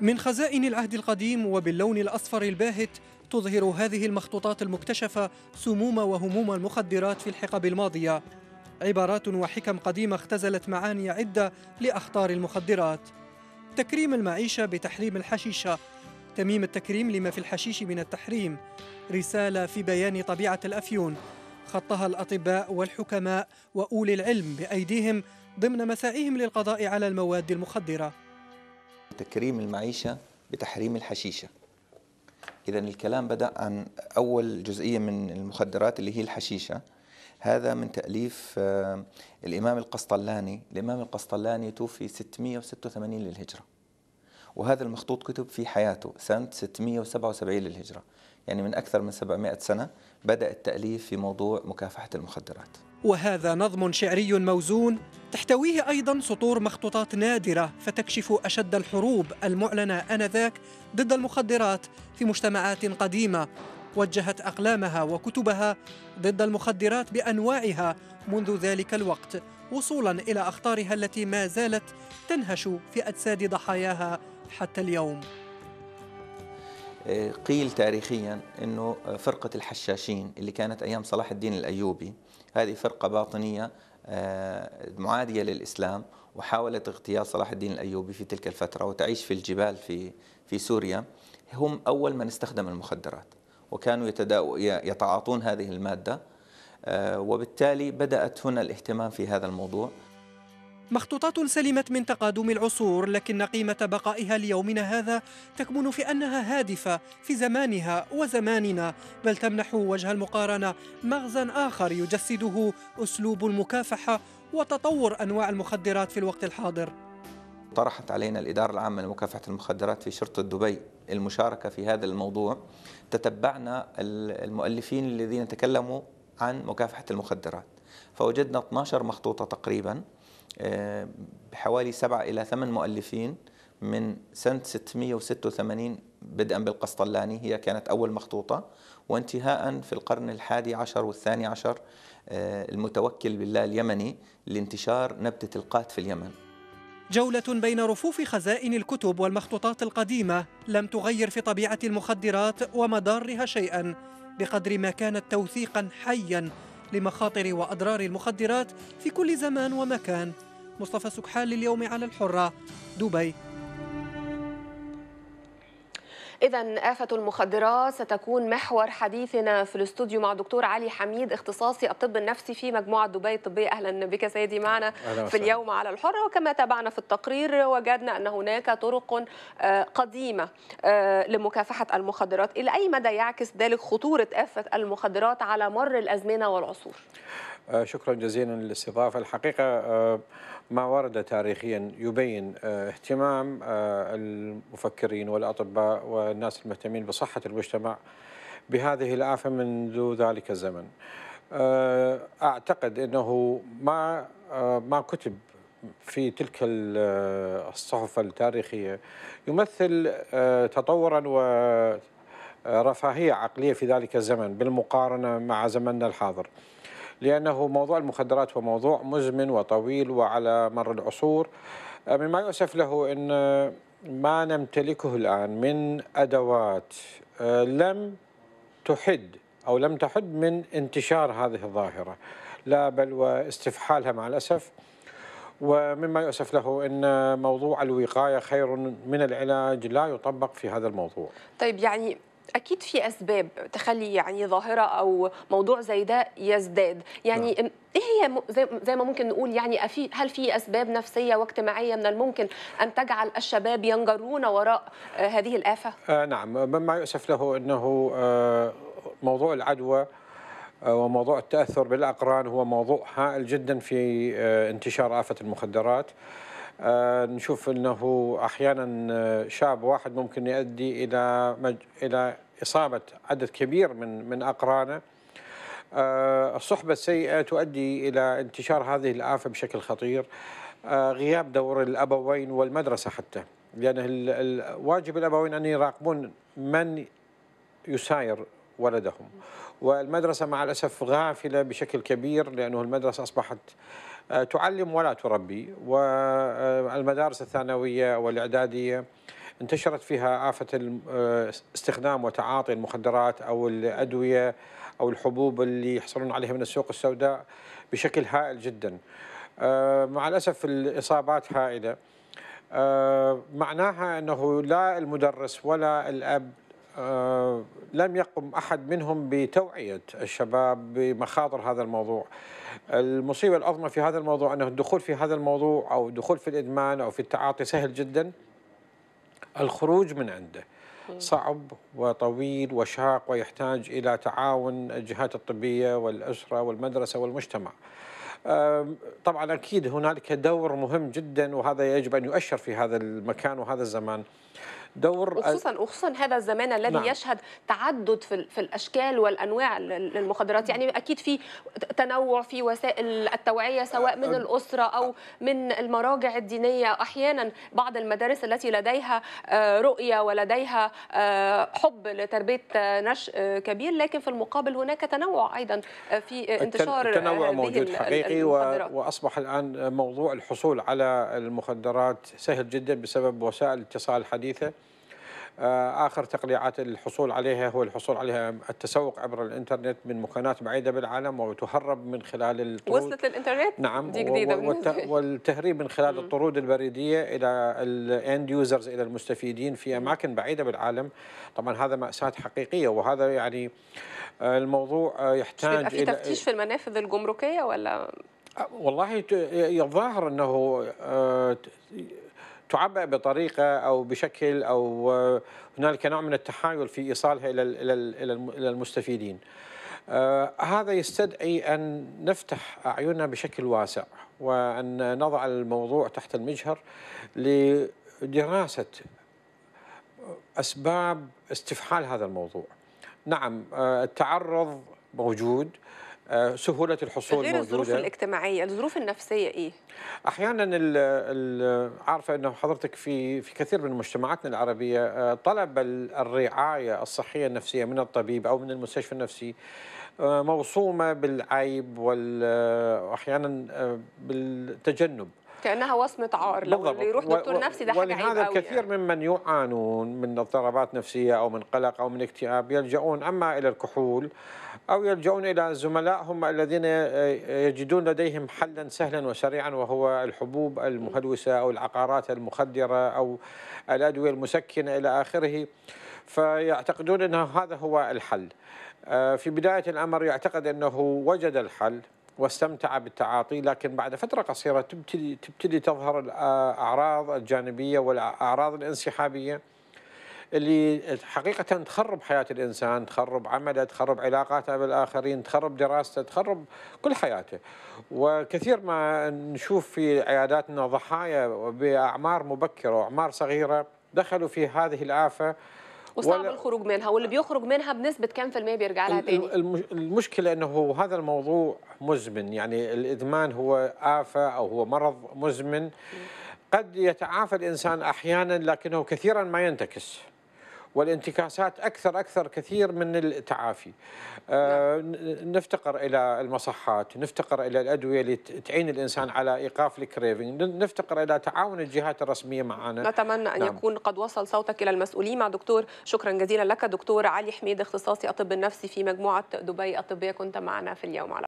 من خزائن العهد القديم وباللون الأصفر الباهت تظهر هذه المخطوطات المكتشفة سموم وهموم المخدرات في الحقب الماضية عبارات وحكم قديمة اختزلت معاني عدة لأخطار المخدرات تكريم المعيشة بتحريم الحشيشة تميم التكريم لما في الحشيش من التحريم رسالة في بيان طبيعة الأفيون خطها الأطباء والحكماء وأولي العلم بأيديهم ضمن مساعيهم للقضاء على المواد المخدرة تكريم المعيشة بتحريم الحشيشة إذا الكلام بدأ عن أول جزئية من المخدرات اللي هي الحشيشة هذا من تأليف آه، الإمام القسطلاني الإمام القسطلاني توفي 686 للهجرة وهذا المخطوط كتب في حياته سنة 677 للهجرة يعني من أكثر من 700 سنة بدأ التأليف في موضوع مكافحة المخدرات وهذا نظم شعري موزون تحتويه أيضا سطور مخطوطات نادرة فتكشف أشد الحروب المعلنة آنذاك ضد المخدرات في مجتمعات قديمة وجهت أقلامها وكتبها ضد المخدرات بأنواعها منذ ذلك الوقت وصولا إلى أخطارها التي ما زالت تنهش في أجساد ضحاياها حتى اليوم قيل تاريخيا انه فرقه الحشاشين اللي كانت ايام صلاح الدين الايوبي هذه فرقه باطنيه آه، معاديه للاسلام وحاولت اغتيال صلاح الدين الايوبي في تلك الفتره وتعيش في الجبال في في سوريا هم اول من استخدم المخدرات وكانوا يتعاطون هذه الماده آه، وبالتالي بدات هنا الاهتمام في هذا الموضوع مخطوطات سلمت من تقادم العصور لكن قيمة بقائها ليومنا هذا تكمن في أنها هادفة في زمانها وزماننا بل تمنح وجه المقارنة مغزى آخر يجسده أسلوب المكافحة وتطور أنواع المخدرات في الوقت الحاضر طرحت علينا الإدارة العامة لمكافحة المخدرات في شرطة دبي المشاركة في هذا الموضوع تتبعنا المؤلفين الذين تكلموا عن مكافحة المخدرات فوجدنا 12 مخطوطة تقريباً آه، بحوالي سبعة إلى ثمان مؤلفين من سنة 686 بدءا بالقسطلاني هي كانت أول مخطوطة وانتهاء في القرن الحادي عشر والثاني عشر آه، المتوكل بالله اليمني لانتشار نبتة القات في اليمن جولة بين رفوف خزائن الكتب والمخطوطات القديمة لم تغير في طبيعة المخدرات ومضارها شيئا بقدر ما كانت توثيقا حيا لمخاطر وأضرار المخدرات في كل زمان ومكان مصطفى سكحان لليوم على الحرة دبي إذا آفة المخدرات ستكون محور حديثنا في الاستوديو مع دكتور علي حميد اختصاصي الطب النفسي في مجموعة دبي الطبية أهلا بك سيدي معنا في اليوم على الحرة وكما تابعنا في التقرير وجدنا أن هناك طرق آه، قديمة آه، لمكافحة المخدرات إلى أي مدى يعكس ذلك خطورة آفة المخدرات على مر الأزمنة والعصور؟ آه، شكرا جزيلا للاستضافة الحقيقة آه، ما ورد تاريخيا يبين آه، اهتمام المفكرين والأطباء والناس المهتمين بصحة المجتمع بهذه الآفة منذ ذلك الزمن أعتقد أنه ما ما كتب في تلك الصحف التاريخية يمثل تطورا ورفاهية عقلية في ذلك الزمن بالمقارنة مع زمننا الحاضر لأنه موضوع المخدرات هو موضوع مزمن وطويل وعلى مر العصور آه، مما يؤسف له أن آه، ما نمتلكه الآن من أدوات آه، لم تحد أو لم تحد من انتشار هذه الظاهرة لا بل واستفحالها مع الأسف ومما يؤسف له ان موضوع الوقايه خير من العلاج لا يطبق في هذا الموضوع. طيب يعني اكيد في اسباب تخلي يعني ظاهره او موضوع زي ده يزداد يعني نعم. ايه هي زي ما ممكن نقول يعني هل في اسباب نفسيه واجتماعيه من الممكن ان تجعل الشباب ينجرون وراء آه، هذه الافه آه نعم مما يؤسف له انه آه موضوع العدوى آه، وموضوع التاثر بالاقران هو موضوع هائل جدا في آه، انتشار افه المخدرات آه، نشوف انه احيانا آه، شاب واحد ممكن يؤدي الى مج... الى اصابه عدد كبير من من اقرانه آه، الصحبه السيئه تؤدي الى انتشار هذه الافه بشكل خطير غياب دور الابوين والمدرسه حتى لان واجب الابوين ان يراقبون من يساير ولدهم والمدرسه مع الاسف غافله بشكل كبير لانه المدرسه اصبحت آه، تعلم ولا تربي والمدارس الثانوية والإعدادية انتشرت فيها آفة آه، استخدام وتعاطي المخدرات أو الأدوية أو الحبوب اللي يحصلون عليها من السوق السوداء بشكل هائل جدا آه، مع الأسف الإصابات هائلة معناها أنه لا المدرس ولا الأب لم يقم احد منهم بتوعيه الشباب بمخاطر هذا الموضوع. المصيبه العظمى في هذا الموضوع انه الدخول في هذا الموضوع او الدخول في الادمان او في التعاطي سهل جدا. الخروج من عنده صعب وطويل وشاق ويحتاج الى تعاون الجهات الطبيه والاسره والمدرسه والمجتمع. طبعا اكيد هنالك دور مهم جدا وهذا يجب ان يؤشر في هذا المكان وهذا الزمان. دور خصوصا وخصوصا هذا الزمان الذي نعم. يشهد تعدد في, في الاشكال والانواع للمخدرات يعني اكيد في تنوع في وسائل التوعيه سواء من أه، الاسره او من المراجع الدينيه احيانا بعض المدارس التي لديها آه، رؤيه ولديها آه، حب لتربيه نشء كبير لكن في المقابل هناك تنوع ايضا في انتشار التنوع موجود حقيقي واصبح الان موضوع الحصول على المخدرات سهل جدا بسبب وسائل الاتصال الحديثه آه، آخر تقليعات الحصول عليها هو الحصول عليها التسوق عبر الإنترنت من مكانات بعيدة بالعالم وتهرب من خلال الطرود وصلت للإنترنت؟ نعم دي جديدة والتهريب من خلال الطرود البريدية إلى الأند يوزرز إلى المستفيدين في أماكن بعيدة بالعالم طبعا هذا مأساة حقيقية وهذا يعني آه، الموضوع آه، يحتاج في تفتيش في المنافذ الجمركية ولا؟ والله يظهر أنه تعبأ بطريقه او بشكل او آه، هنالك نوع من التحايل في ايصالها الى الى المستفيدين. آه، هذا يستدعي ان نفتح اعيننا بشكل واسع وان نضع الموضوع تحت المجهر لدراسه اسباب استفحال هذا الموضوع. نعم آه، التعرض موجود سهولة الحصول غير موجودة الظروف الاجتماعية الظروف النفسية إيه؟ أحيانا عارفة أنه حضرتك في في كثير من مجتمعاتنا العربية آه، طلب الرعاية الصحية النفسية من الطبيب أو من المستشفى النفسي آه، موصومة بالعيب وأحيانا آه، بالتجنب كانها وصمه عار لو اللي يروح دكتور و... نفسي ده حاجه قوي كثير يعني. ممن يعانون من اضطرابات نفسيه او من قلق او من اكتئاب يلجؤون اما الى الكحول او يلجؤون الى زملائهم هم الذين آه، يجدون لديهم حلا سهلا وسريعا وهو الحبوب المهلوسه او العقارات المخدره او الادويه المسكنه الى اخره فيعتقدون انه هذا هو الحل آه، في بدايه الامر يعتقد انه وجد الحل واستمتع بالتعاطي لكن بعد فترة قصيرة تبتدي, تبتدي تظهر الأعراض الجانبية والأعراض الانسحابية اللي حقيقة تخرب حياة الإنسان تخرب عمله تخرب علاقاته بالآخرين تخرب دراسته تخرب كل حياته وكثير ما نشوف في عياداتنا ضحايا بأعمار مبكرة وأعمار صغيرة دخلوا في هذه الآفة وصعب الخروج منها واللي بيخرج منها بنسبه كم في الميه بيرجع لها تاني المشكله انه هذا الموضوع مزمن يعني الادمان هو افه او هو مرض مزمن قد يتعافى الانسان احيانا لكنه كثيرا ما ينتكس والانتكاسات أكثر أكثر كثير من التعافي آه، نعم. نفتقر إلى المصحات نفتقر إلى الأدوية اللي تعين الإنسان على إيقاف الكريفنج نفتقر إلى تعاون الجهات الرسمية معنا نتمنى أن نعم. يكون قد وصل صوتك إلى المسؤولين مع دكتور شكرا جزيلا لك دكتور علي حميد اختصاصي الطب النفسي في مجموعة دبي الطبية كنت معنا في اليوم على